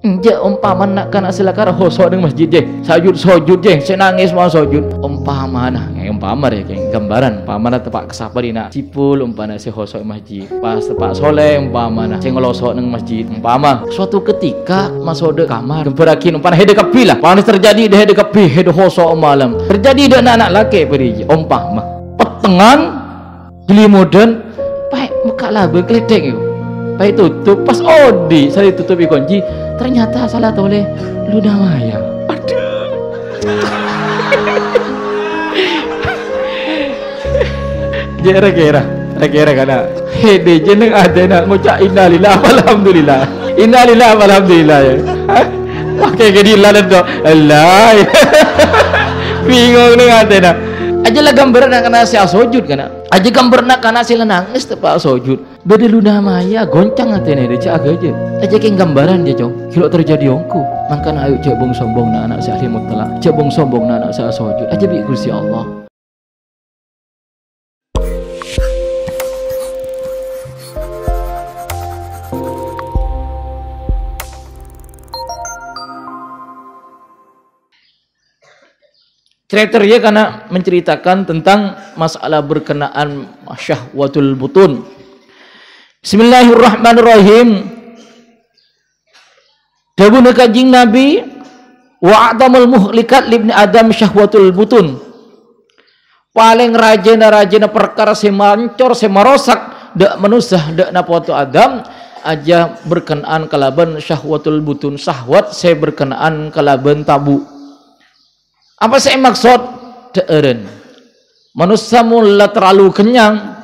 Om umpama nak kana silakar hoso dengan masjid jeh sajud sojud saya senangis mau sojud umpama nah kayak eh, umpama deh kayak gambaran umpama nah tempat kesapa di nak cipul umpama si hoso masjid pas tempat soleh umpama nah hoso dengan masjid umpama suatu ketika masuk de kamar berakin umpama hede kepi lah panis terjadi deh hede kepi hede hoso malam terjadi deh anak anak laki beri umpama petengan gelimudan baik muka lah berkeledeng itu baik tutup pas odi saya tutup kunci ternyata salah oleh Luna Maya aduh Jera ya, kira kira kana hede jeneng ada adena muca innalillah alhamdulillah. innalillah alhamdulillah ya oke gedi lalat do Allah bingung nih adena aja lah gambar nak kena si asojud kana aja gambar nak kena si nangis tepak asojud beda luna maya goncang hati ini dia agak aja aja kayak gambaran dia cong kilo terjadi ongku makan ayo cak bong sombong na anak saya telak, cak bong sombong na anak saya sujud aja bi kursi Allah ya karena menceritakan tentang masalah berkenaan syahwatul butun Bismillahirrahmanirrahim. Dabu Kanjeng Nabi wa atamul muhlikat libni adam syahwatul butun. Paling rajena-rajena perkara semancor, semarosak dak menusah dak napotu adam aja berkenaan kalaban syahwatul butun syahwat saya berkenaan kalaban tabu. Apa saya maksud? Teeren. Manusia mula terlalu kenyang,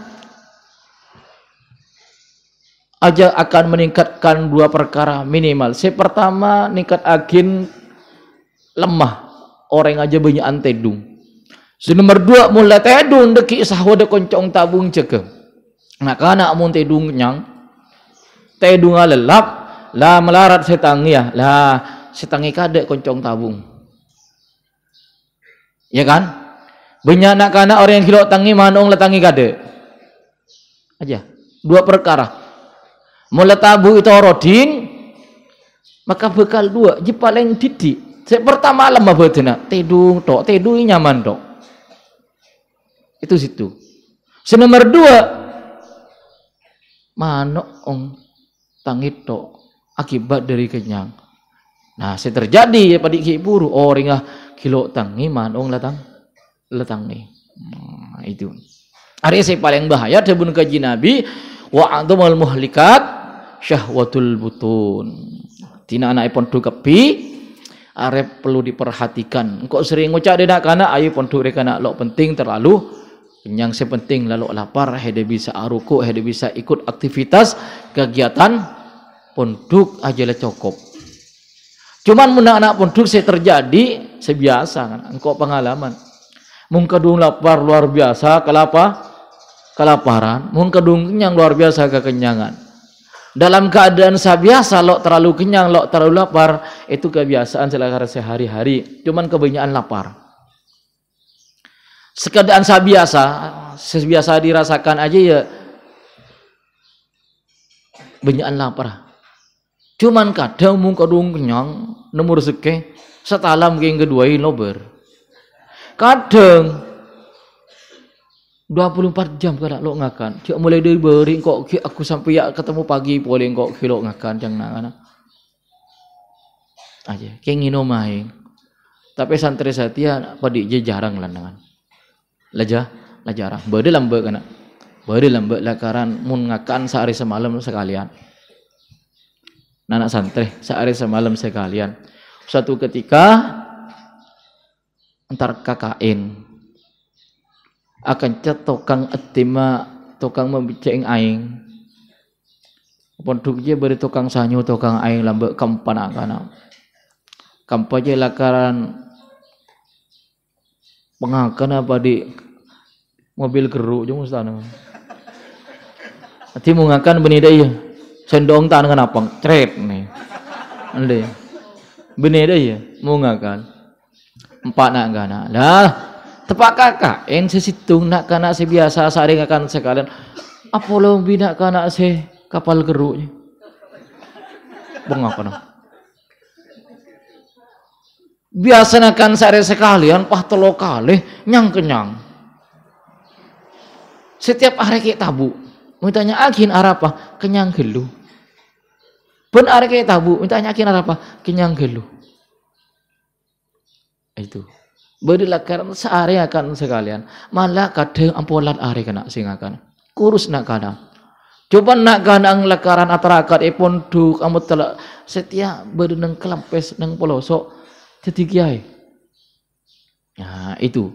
aja akan meningkatkan dua perkara minimal. Si pertama ningkat agin lemah, orang aja banyak antedung. Si nomor dua mulai tedung deki sahwada koncong tabung ceke. Nah karena amun tedung nyang, tedung lelap, lah melarat setangi ya, lah setangi kade koncong tabung. Ya kan? Banyak anak kana orang yang kilo tangi manung letangi kade Aja dua perkara tabu itu rodin maka bekal dua, je paling didi. Saya pertama lama betina, tedung tok, tedung nyaman dok Itu situ. Se nomor dua, mano ong tangit dok akibat dari kenyang. Nah, saya terjadi ya, pada ki buru, oh ringah kilo tangi ong latang letang Nah, itu. Hari saya paling bahaya tebun kaji Nabi wa adhamal muhlikat syahwatul butun. Tina anak pon kepi arep perlu diperhatikan. Engkau sering ngucap dia nak kana ayo pon nak lok penting terlalu yang sepenting lalu lapar hede bisa aruku hede bisa ikut aktivitas kegiatan pondok aja lah cukup. Cuman muna anak pondok saya terjadi sebiasa kan engkau pengalaman. Mung kedung lapar luar biasa kelapa kelaparan, mung kedung kenyang luar biasa kekenyangan dalam keadaan saya biasa lo terlalu kenyang lo terlalu lapar itu kebiasaan selera sehari-hari cuman kebanyakan lapar Sekadaan saya biasa sebiasa dirasakan aja ya banyakan lapar cuman kadang mung kadung kenyang nemu rezeki setalam geng kedua nober kadang 24 jam kada lo ngakan. Cik mulai dari beri kok aku sampai ya ketemu pagi boleh kok lo ngakan jangan. nak anak. Aja kengino main. Tapi santri setia ya, apa je jarang landangan. Laja, lah jarang. Bade lambe kana. Bade lambe lakaran mun ngakan sehari semalam sekalian. Nana santri sehari semalam sekalian. Suatu ketika entar kakain akan cat tukang etima tukang membicing aing pun je beri tukang sanyu tukang aing lambe kempan akana kampaje lakaran pengakan apa di mobil geruk jeng ustana hati mengakan benida iya sendong tan kenapa trep nih ande benida iya mengakan empat nak gana lah tepak kakak yang sesitung nak kana si biasa saring akan sekalian apa bina kana se kapal geruknya bengak kana biasanya kan sekalian pah telo kali nyang kenyang setiap hari kita tabu mintanya akin arapa kenyang gelu pun hari kita tabu mintanya akin arapa kenyang gelu itu berilah karam searea akan sekalian malah kadang ampolan hari kena singakan kurus nak kana coba nak kanang lekaran atarakat ipun eh, duk amut telak setia berenang kelampes neng polosok jadi kiai nah itu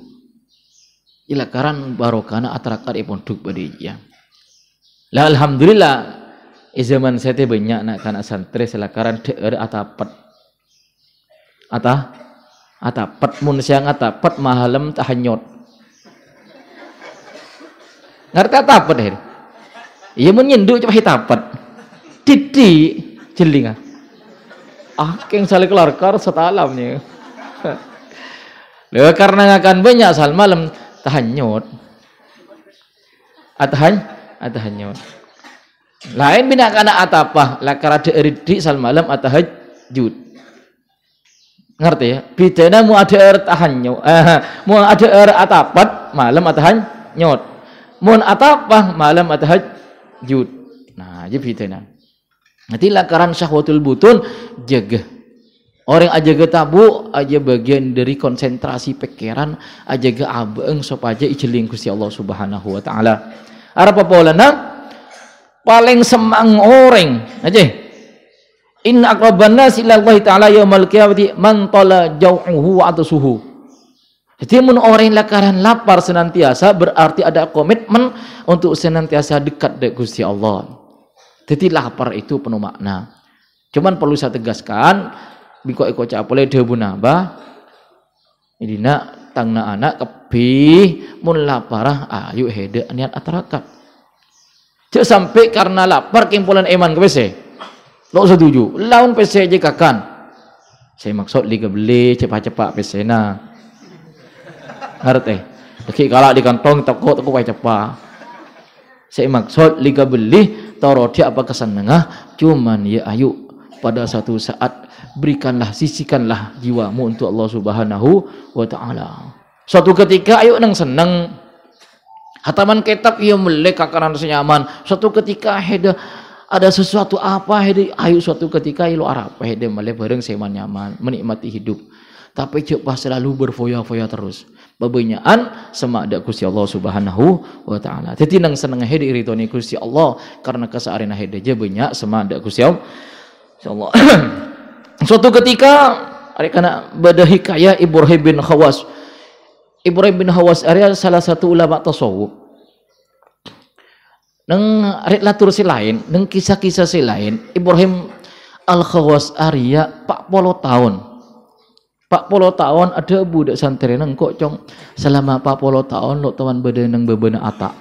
ilakaran barokana atarakat ipun eh, duk beri ya lah alhamdulillah zaman saya banyak nak kana santri selakaran deer atapet atah atapat mun siang atapat mahalem tahanyot. ngerti atapat ya iya mun nyenduk coba hitapat titi jelinga ah. ah keng sale kelar kar setalamnya Lha karena akan banyak sal malam tahanyot. Atahan atahanyut. Lain bina kana atapah la karade eridik sal malam atahajud ngerti ya bidana mu ada air tahanyo eh, mu ada er atapat malam atahan nyot mu atapah malam atahan jut, nah aja bidana nanti lakaran syahwatul butun jaga orang aja ke tabu aja bagian dari konsentrasi pikiran aja ge abeng sop aja ijeling kusti Allah subhanahu wa ta'ala apa paling semang orang aja Inna aqraban nasi ila Allah taala yaumil qiyamati man tala jau'uhu wa atsuhu. Jadi mun orang lakaran lapar senantiasa berarti ada komitmen untuk senantiasa dekat dengan Gusti Allah. Jadi lapar itu penuh makna. Cuman perlu saya tegaskan biko eko capole dia bunaba idina tangna anak kepi mun laparah ayu hede niat atarakat. Jadi sampai karena lapar kimpulan iman ke Nok setuju. Laun pese je kakan. Saya maksud liga beli cepat-cepat pese na. Ngerti? Eh. Dekik kalah di kantong takut aku pakai cepat. Saya maksud liga beli taruh dia apa kesenengah cuman ya ayu pada satu saat berikanlah sisikanlah jiwamu untuk Allah Subhanahu wa taala. Suatu ketika ayo nang seneng hataman kitab ia melek kanan senyaman. Suatu ketika heda ada sesuatu apa hede suatu ketika ilo arah hede male bareng seman nyaman menikmati hidup tapi coba pas selalu berfoya-foya terus bebenyaan sama ada kusi Allah Subhanahu wa taala teti nang seneng hede iritoni kusi Allah karena kesarena hede je banyak sama ada kusi Allah insyaallah suatu ketika ada kana bada hikayah Ibrahim bin Khawas Ibrahim bin Khawas area salah satu ulama tasawuf Neng literatur si lain, neng kisah-kisah si lain, Ibrahim Al-Khawas Arya 40 tahun. 40 tahun ada budak santri neng kok selama selama 40 tahun lo tawan beda neng bebena ata.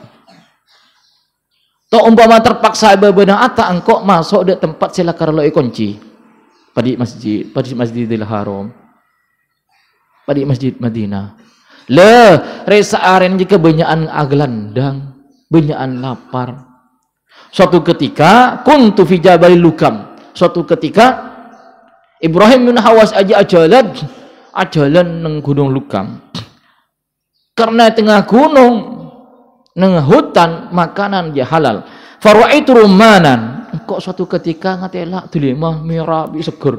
Tok umpama terpaksa bebena ata engkok masuk di tempat sila karlo kunci. Padi masjid, padi masjidil haram. Padi masjid Madinah. Le, resa aren jika banyakan aglandang, banyakan lapar, Suatu ketika kuntu fi jabal lukam. Suatu ketika Ibrahim bin Hawas aja ajalan ajalan neng gunung lukam. Karena tengah gunung neng hutan makanan dia halal. itu rumanan. Kok suatu ketika ngatela dilema merah seger.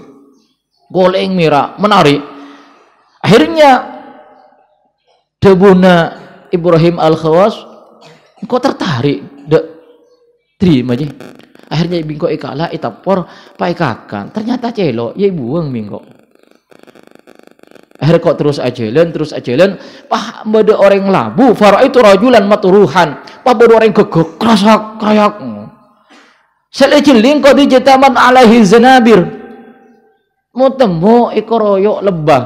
Goleng merah menarik. Akhirnya debuna Ibrahim Al-Khawas kok tertarik terima aja akhirnya bingko ikalah itapor pak ikakan ternyata celo ya buang bingko akhirnya kok terus ajelen terus ajelen pah bade orang labu faro itu rajulan maturuhan pah bade orang gegek kerasa kayak seleceling lingko di jetaman alaihi zanabir mau temu ikoroyok lebah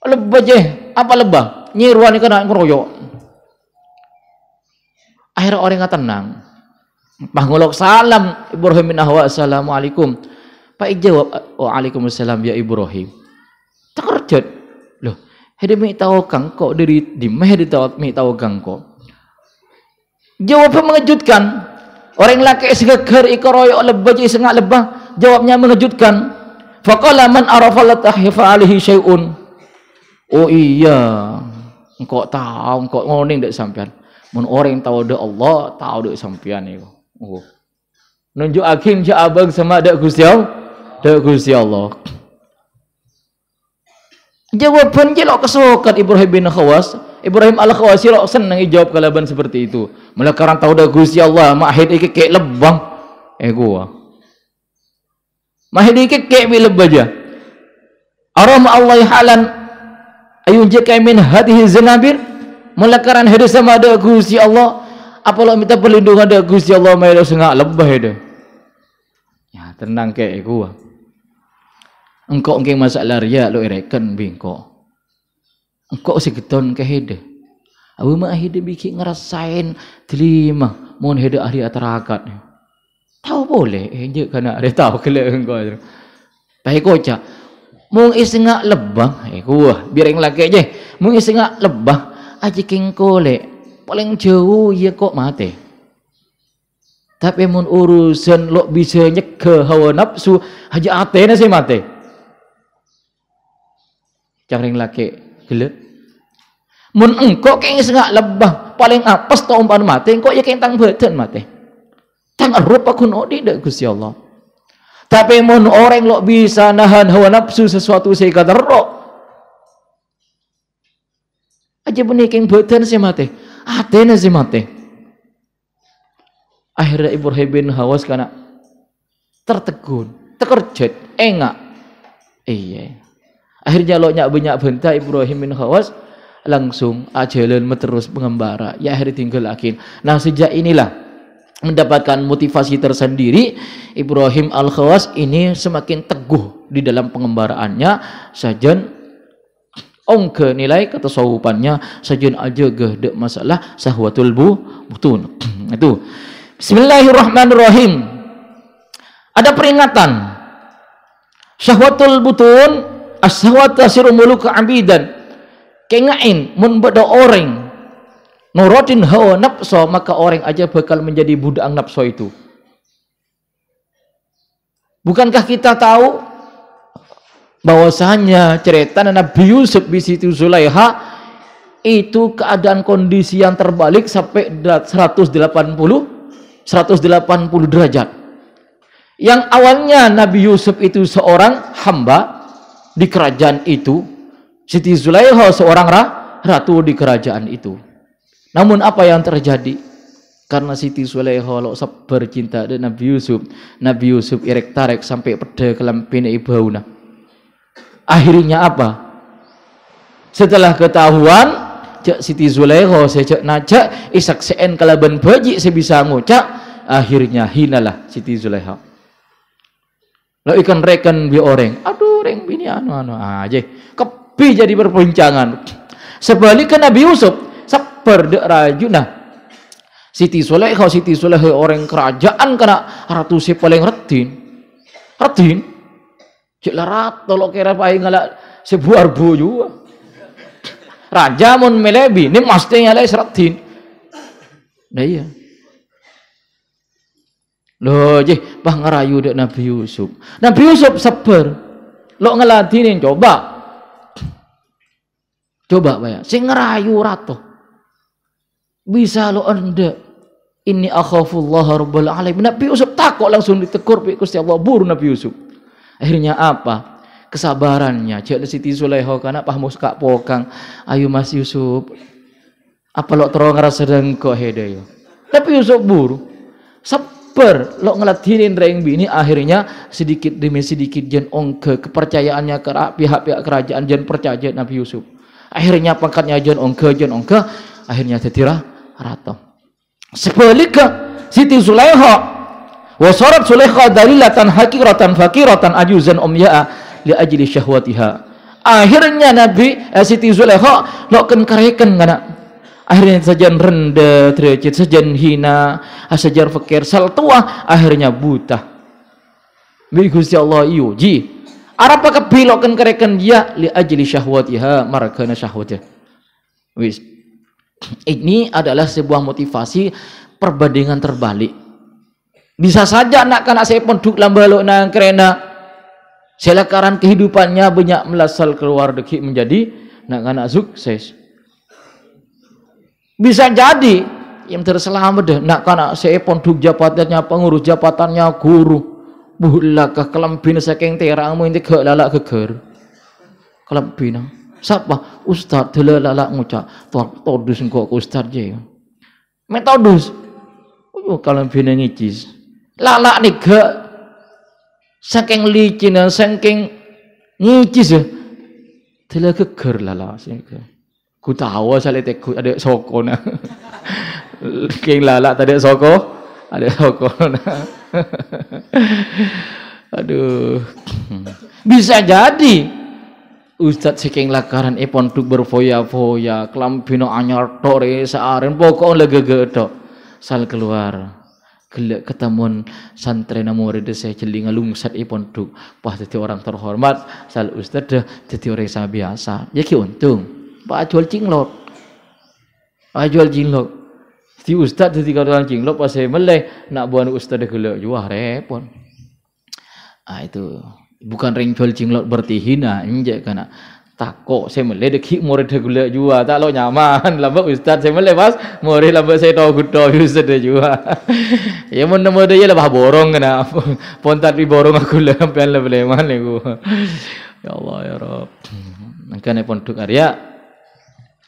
lebah je, apa lebah nyiruan ikan ikoroyok. akhirnya orang tenang Pangulok salam Ibrahim bin Ahwa assalamualaikum. Pak Ik jawab oh, waalaikumsalam ya Ibrahim. Terkejut. Loh, hede mi tahu kang kok dari di meh di tahu mi tahu kang kok. Jawabnya mengejutkan. Orang laki segeger ikoroyo lebah jadi sengak lebah. Jawabnya mengejutkan. Faqala man arafa la tahfa Oh iya. Engkau tahu, engkau ngoning dak sampean. Mun orang tahu ada Allah, tahu dak sampean iku. Oh. Nunjuk akhir je abang sama ada kursi Allah. Ada kursi Allah. Jawapan je lah kesokat Ibrahim bin Khawas. Ibrahim al-Khawasi lah senang jawab kalaban seperti itu. Mula karang tahu dah kursi Allah. Mahid ikut kek lebang. Eh gua. Mahid ikut kek bi lebang je. Aram Allah halan ayun je kaimin hadihi zanabir. Mula karang hadis sama ada kursi Allah. apalah minta perlindungan dari Gusti Allah Maha Esa ngak lebah ya itu. Ya tenang kek gua. Engkau engkau masalah ria lo ereken bingko. Engkau sing geton ke hede. Awu mah hede bikin ngerasain terima mon hede ahli atarakat. Tahu boleh, eh, je karena ada tahu kele engkau. kau cak, Mung isengak lebah, eh kuah biar yang laki aja. Mung isengak lebah aji kengkole paling jauh ya kok mati tapi mun urusan lo bisa nyegah hawa nafsu aja atene sih mati cangring laki gele mun engkau kayak sengak lebah paling apes tau umpan mati engkau ya kentang badan mati tang rupa kuno tidak gusti Allah tapi mun orang lo bisa nahan hawa nafsu sesuatu saya kata aja benih keng badan sih mati Atene si mate. Akhirnya Ibrahim bin Hawas karena tertegun, terkejut, engak. Iya. Akhirnya lo nyak banyak benta Ibrahim bin Hawas langsung ajalan terus pengembara. Ya akhirnya tinggal akin. Nah sejak inilah mendapatkan motivasi tersendiri Ibrahim Al-Khawas ini semakin teguh di dalam pengembaraannya sajen ongke nilai ketasawufannya sajun aja geh masalah sahwatul bu butun itu bismillahirrahmanirrahim ada peringatan sahwatul butun as-sahwat tasiru muluka abidan kengain mun beda orang nurotin hawa nafsu maka orang aja bakal menjadi budak nafsu itu bukankah kita tahu bahwasanya cerita Nabi Yusuf di situ Zulaiha itu keadaan kondisi yang terbalik sampai 180 180 derajat. Yang awalnya Nabi Yusuf itu seorang hamba di kerajaan itu, Siti Zulaiha seorang ratu di kerajaan itu. Namun apa yang terjadi? Karena Siti Zulaiha lo bercinta dengan Nabi Yusuf, Nabi Yusuf irek tarik sampai kelam kelampine ibauna akhirnya apa setelah ketahuan cek Siti Zulaiho cek najak isak eh, seen kalaban baji sebisa ngucak akhirnya hinalah Siti zuleha lo ikan rekan bi orang aduh reng bini anu anu aja kepi jadi perbincangan sebaliknya Nabi Yusuf sabar dek rajunah Siti Zulaiha Siti zuleha orang kerajaan kena ratu si paling retin retin Cik larat tolok kira pai ngalak sebuah juga. Raja mun melebi ini mesti ngalai seratin. Nah iya. Loh, jih, bah ngerayu dek Nabi Yusuf. Nabi Yusuf sabar. Lo ngelatinin coba. Coba bayang. sing ngerayu rato. Bisa lo anda. Ini akhafullah rabbal alamin. Nabi Yusuf takut langsung ditegur Gusti Allah buru Nabi Yusuf. Akhirnya apa? Kesabarannya. Cik Siti Sulaiho karena pahmus kak pokang. Ayo Mas Yusuf. Apa lo terong rasa dengko hedayo. Tapi Yusuf buru. Sabar. Lo ngelatihin reng bini akhirnya sedikit demi sedikit jen ongke kepercayaannya ke pihak-pihak kerajaan jen percaya Nabi Yusuf. Akhirnya pangkatnya jen ongke jen ongke akhirnya setirah rata. Sebaliknya Siti Sulaiho Wasarat Sulaikha dalilatan hakiratan fakiratan ajuzan umya'a li ajli syahwatiha. Akhirnya Nabi eh, Siti Zulaikha loken kareken kana. Akhirnya sajian rendah, terucit sajian hina, ah, sajian fakir, sal tua, akhirnya buta. Bi Gusti Allah iyo ji. Arapa kebilokan kareken dia li ajli syahwatiha marakana syahwatiha. Wis. Ini adalah sebuah motivasi perbandingan terbalik bisa saja anak-anak saya penduk lambalok nang kerana selakaran kehidupannya banyak melasal keluar deki menjadi anak-anak sukses. Bisa jadi yang terselamat deh Nak anak saya penduk jabatannya pengurus jabatannya guru. Buhlakah kelempin saking terangmu ini gak lalak geger. Kelempin. Siapa? Ustaz dulu lalak ngucap. Todus engkau ustaz je. Metodus. Oh, kalau bina ngicis lalak nih gak saking licin dan saking ngicis ya tidak geger lala sing ku tahu saya teku ada soko nah king lala tadi soko ada soko aduh bisa jadi Ustad saking lakaran ipon tuk berfoya-foya pino anyar tore saaren pokok lega getok sal keluar gelek ketemuan santrena murid saya jeli ngalungsat ipon tuh wah jadi orang terhormat sal ustad deh jadi orang yang biasa ya ki untung pak jual cinglok pak jual cinglok si ustad jadi kalau orang cinglok pas saya meleh nak buan ustad gelek jual repon ah itu bukan ring jual cinglok berarti hina injek karena tak kok saya boleh dekhi murid dek gula jua tak lo nyaman lambat ustaz saya boleh pas murid lambat saya tahu kuda ustaz dek jua ya mun nama dia lah borong kena pon tak di borong aku lah pian lah boleh mana ku ya Allah ya Rob hmm. maka ni pon duk area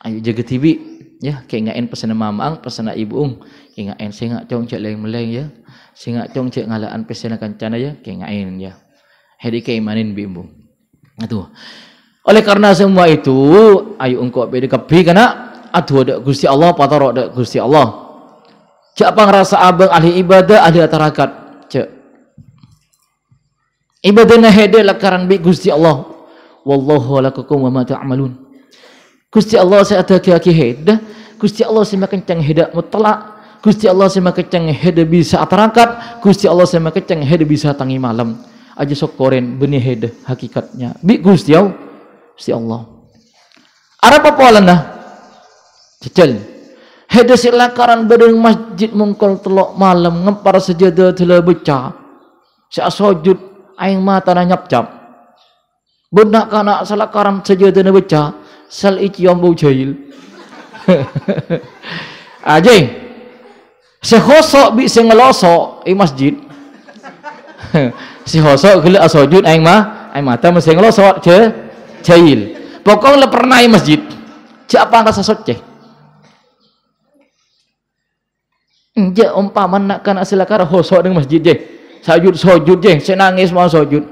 ayo jaga tibi ya keingain pesan mamang pesan ibu ung keingain saya ngak cong cek leng meleng ya saya ngak cong cek ngalaan pesan kancana ya keingain ya hari keimanin bimbo itu Oleh karena semua itu, ayo engkau beda kepi karena aduh ada gusti Allah, pataro ada gusti Allah. Cak pangrasa abang ahli ibadah, ahli tarakat. Cak ibadahnya hede lakaran bi gusti Allah. Wallahu lakakum wa ma ta'amalun. Gusti Allah saya ada kaki hede. Gusti Allah saya cang heda mutlak. Gusti Allah saya cang hede bisa tarakat. Gusti Allah saya cang hede bisa tangi malam. Aja sok koren benih hede hakikatnya. Bi gusti Allah si Allah. Arab Apa polanda? Cecil. Hedus lakaran bedung masjid mungkol telok malam ngempar sejada telah beca. Si asojud aing mata na nyap-cap. Bunda kanak selakaran sejada na beca. Sel ichi ombu jahil. Aje. Ah, si khosok bi si ngelosok i masjid. si khosok gila asojud aing ma. Aing mata mesti ngelosok je. jahil pokoknya pernah masjid siapa rasa soceh Enggak umpama nak kena silakar hosok dengan masjid je. Sajud sojud je, nangis mau sojud.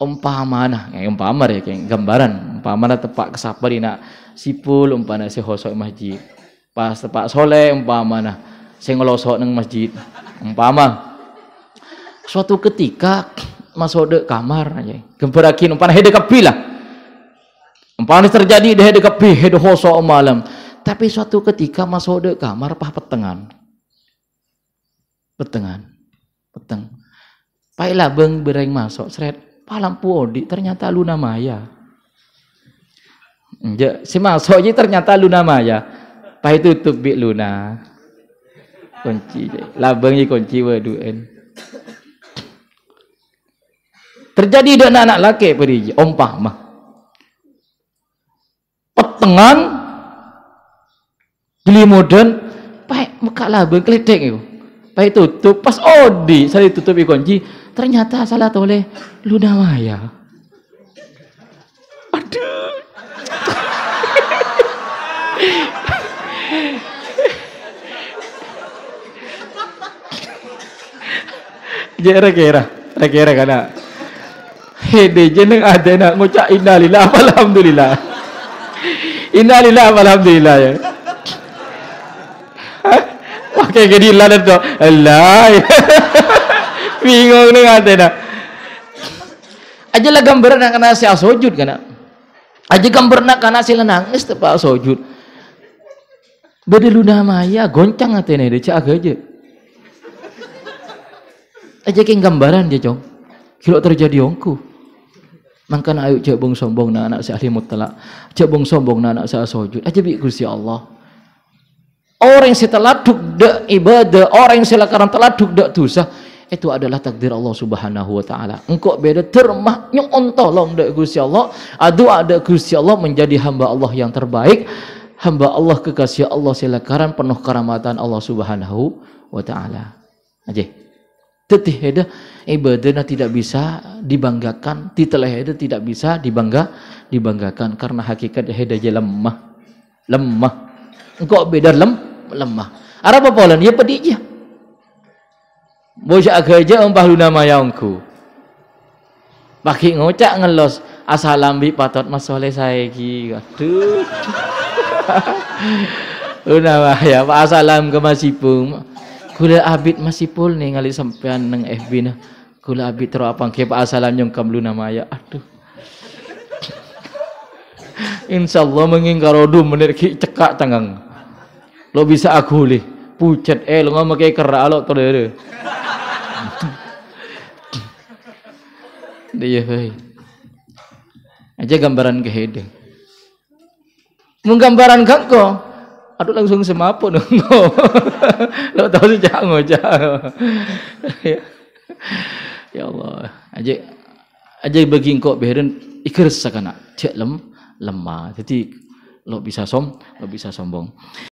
Umpama nah, ya, umpama deh kayak gambaran. Umpama nah tempat kesapa nak sipul umpama si hosok masjid. Pas tepak soleh umpama nah saya ngelosok dengan masjid. Umpama suatu ketika masuk ke kamar aja. Gembirakin umpama hede kapilah Umpamanya terjadi deh dekat pihed hoso malam. Tapi suatu ketika masuk dek kamar pah petengan. Petengan. Peteng. Pai labeng bereng masuk seret. lampu puodi ternyata Luna Maya. Ya, si masuk aja ternyata Luna Maya. Pai tutup bi Luna. Kunci. Labeng kunci En. Terjadi dengan anak-anak laki perih. ompah mah tengon glimoden paek mekak labung kelitik iku. Paek tutup pas odi oh, saya tutup kunci ternyata salah oleh Luna Maya. Aduh. Jere kira, kira karena Hede jeneng ada nak ngucap innalillah alhamdulillah innalillah walhamdulillah ya pakai jadi lalat tuh Allah bingung nih katanya aja lah gambaran yang kena si asojud kena aja gambaran kena si lenangis tuh pak sujud luna maya goncang nih deh cak aja aja kayak gambaran dia cong kilo terjadi ongku maka ayo cek sombong na anak ahli mutlak. Cek sombong na anak saya sujud. Aja bi ya Allah. Orang yang telah duk ibadah, orang yang sekarang telah duk dak dosa, itu adalah takdir Allah Subhanahu wa taala. Engkau beda termah nyon tolong dak Gusti Allah, adu ada Gusti Allah menjadi hamba Allah yang terbaik, hamba Allah kekasih Allah sekarang penuh keramatan Allah Subhanahu wa taala. Tetih heda ibadahnya tidak bisa dibanggakan, titelah heda tidak bisa dibangga dibanggakan karena hakikat heda je lemah. Lemah. Engkau beda lem lemah. Arab apa lan ya pedi je. Bosya agaja umpah luna mayangku. Pakai ngocak ngelos asalambi patot mas soleh saya ki. Aduh. Una ya, Pak Asalam ke Kula abit masih pul ningali sampean neng FB na. Kula abit tro apang ke asalan yung lu maya. Aduh. Insyaallah mengingkar odum menirki cekak tangang. Lo bisa aku lih pucet eh lo ngomong kayak kerak lo terdere. Ya, Dia hei. Aja gambaran kehede. Menggambaran kangko aduh langsung semaput dong. Lo tau sih jangan ya. ya Allah. Aja aja bagi engkau beren ikir sakana. Cek lem lemah. Jadi lo bisa som, lo bisa sombong.